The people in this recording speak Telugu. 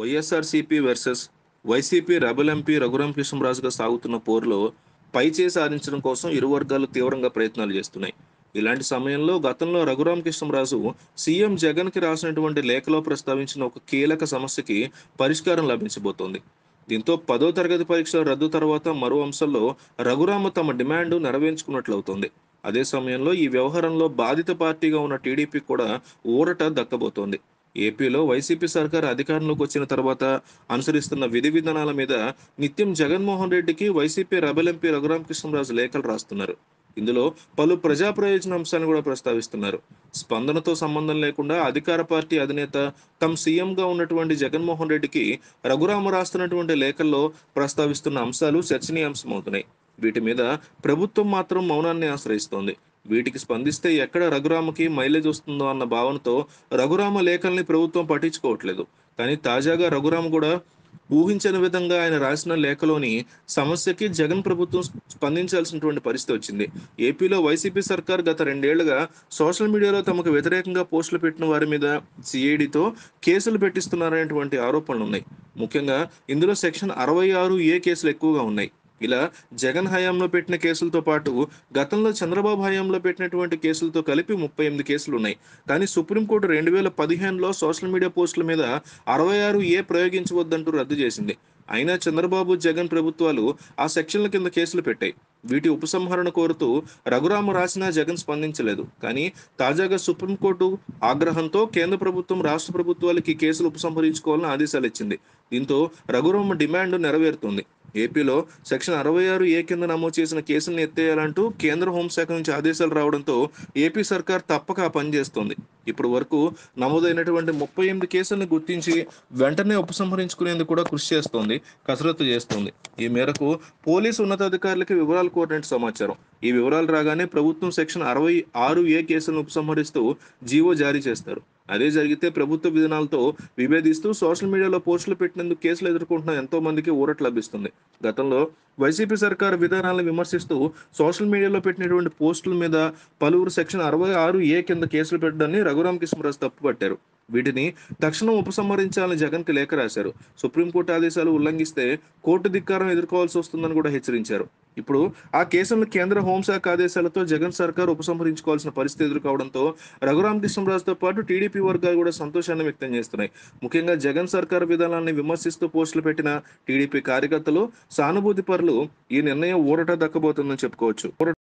YSRCP versus YCP rebel MP Raghuram కృష్ణరాజుగా సాగుతున్న పోరులో పైచే సాధించడం కోసం ఇరు వర్గాలు తీవ్రంగా ప్రయత్నాలు చేస్తున్నాయి ఇలాంటి సమయంలో గతంలో రఘురాం కృష్ణరాజు సీఎం జగన్కి రాసినటువంటి లేఖలో ప్రస్తావించిన ఒక కీలక సమస్యకి పరిష్కారం లభించబోతోంది దీంతో పదో తరగతి పరీక్షల రద్దు తర్వాత మరో అంశంలో రఘురామ తమ డిమాండ్ నెరవేర్చుకున్నట్లవుతోంది అదే సమయంలో ఈ వ్యవహారంలో బాధిత పార్టీగా ఉన్న టీడీపీ కూడా ఊరట దక్కబోతోంది ఏపీలో వైసీపీ సర్కార్ అధికారంలోకి వచ్చిన తర్వాత అనుసరిస్తున్న విధి విధానాల మీద నిత్యం జగన్మోహన్ రెడ్డికి YCP rebel MP Raghurama Krishnaraju లేఖలు రాస్తున్నారు ఇందులో పలు ప్రజా ప్రయోజన అంశాలను కూడా ప్రస్తావిస్తున్నారు స్పందనతో సంబంధం లేకుండా అధికార పార్టీ అధినేత తమ సీఎంగా ఉన్నటువంటి జగన్మోహన్ రెడ్డికి రఘురామ రాస్తున్నటువంటి లేఖల్లో ప్రస్తావిస్తున్న అంశాలు చర్చనీయాంశం అవుతున్నాయి వీటి మీద ప్రభుత్వం మాత్రం మౌనాన్ని ఆశ్రయిస్తోంది వీటికి స్పందిస్తే ఎక్కడ రఘురామకి మైలేజ్ వస్తుందో అన్న భావనతో రఘురామ లేఖల్ని ప్రభుత్వం పట్టించుకోవట్లేదు కానీ తాజాగా రఘురామ కూడా ఊహించని విధంగా ఆయన రాసిన లేఖలోని సమస్యకి జగన్ ప్రభుత్వం స్పందించాల్సినటువంటి పరిస్థితి వచ్చింది ఏపీలో వైసీపీ సర్కార్ గత రెండేళ్లుగా సోషల్ మీడియాలో తమకు వ్యతిరేకంగా పోస్టులు పెట్టిన వారి మీద సిఐడితో కేసులు పెట్టిస్తున్నారనేటువంటి ఆరోపణలు ఉన్నాయి ముఖ్యంగా ఇందులో సెక్షన్ అరవై ఆరు ఏ కేసులు ఎక్కువగా ఉన్నాయి ఇలా జగన్ హయాంలో పెట్టిన కేసులతో పాటు గతంలో చంద్రబాబు హయాంలో పెట్టినటువంటి కేసులతో కలిపి ముప్పై ఎనిమిది కేసులు ఉన్నాయి కానీ సుప్రీంకోర్టు రెండు వేల పదిహేనులో సోషల్ మీడియా పోస్టుల మీద అరవై ఆరు ఏ ప్రయోగించవద్దంటూ రద్దు చేసింది అయినా చంద్రబాబు జగన్ ప్రభుత్వాలు ఆ సెక్షన్ల కింద కేసులు పెట్టాయి వీటి ఉపసంహరణ కోరుతూ రఘురామ రాసినా జగన్ స్పందించలేదు కానీ తాజాగా సుప్రీంకోర్టు ఆగ్రహంతో కేంద్ర ప్రభుత్వం రాష్ట్ర ప్రభుత్వాలకి కేసులు ఉపసంహరించుకోవాలని ఆదేశాలు ఇచ్చింది దీంతో రఘురామ డిమాండ్ నెరవేరుతుంది ఏపీలో సెక్షన్ అరవై ఆరు ఏ కింద నమోదు చేసిన కేసులను ఎత్తేయాలంటూ కేంద్ర హోంశాఖ నుంచి ఆదేశాలు రావడంతో ఏపీ సర్కార్ తప్పక పనిచేస్తోంది ఇప్పటి వరకు నమోదైనటువంటి ముప్పై ఎనిమిది కేసులను గుర్తించి వెంటనే ఉపసంహరించుకునేందుకు కూడా కృషి చేస్తోంది కసరత్తు చేస్తోంది ఈ మేరకు పోలీసు ఉన్నతాధికారులకి వివరాలు కోరినట్టు సమాచారం ఈ వివరాలు రాగానే ప్రభుత్వం సెక్షన్ అరవై ఆరు ఏ కేసులను ఉపసంహరిస్తూ జీవో జారీ చేస్తారు అదే జరిగితే ప్రభుత్వ విధానాలతో విభేదిస్తూ సోషల్ మీడియాలో పోస్టులు పెట్టినందుకు కేసులు ఎదుర్కొంటున్న ఎంతో మందికి ఊరట లభిస్తుంది గతంలో వైసీపీ సర్కారు విధానాలను విమర్శిస్తూ సోషల్ మీడియాలో పెట్టినటువంటి పోస్టుల మీద పలువురు సెక్షన్ అరవై ఆరు ఏ కింద కేసులు పెట్టడాన్ని రఘురామ్ కిష్మరాజ్ తప్పుపట్టారు వీటిని తక్షణం ఉపసంహరించాలని జగన్కి లేఖ రాశారు సుప్రీంకోర్టు ఆదేశాలు ఉల్లంఘిస్తే కోర్టు ధిక్కారం ఎదుర్కోవాల్సి వస్తుందని కూడా హెచ్చరించారు ఇప్పుడు ఆ కేసులను కేంద్ర హోంశాఖ ఆదేశాలతో జగన్ సర్కార్ ఉపసంహరించుకోవాల్సిన పరిస్థితి ఎదుర్కోవడంతో రఘురామ కృష్ణరాజుతో పాటు టీడీపీ వర్గాలు కూడా సంతోషాన్ని వ్యక్తం చేస్తున్నాయి ముఖ్యంగా జగన్ సర్కార్ విధానాన్ని విమర్శిస్తూ పోస్టులు పెట్టిన టీడీపీ కార్యకర్తలు సానుభూతి పరులు ఈ నిర్ణయం ఊరట దక్కబోతుందని చెప్పుకోవచ్చు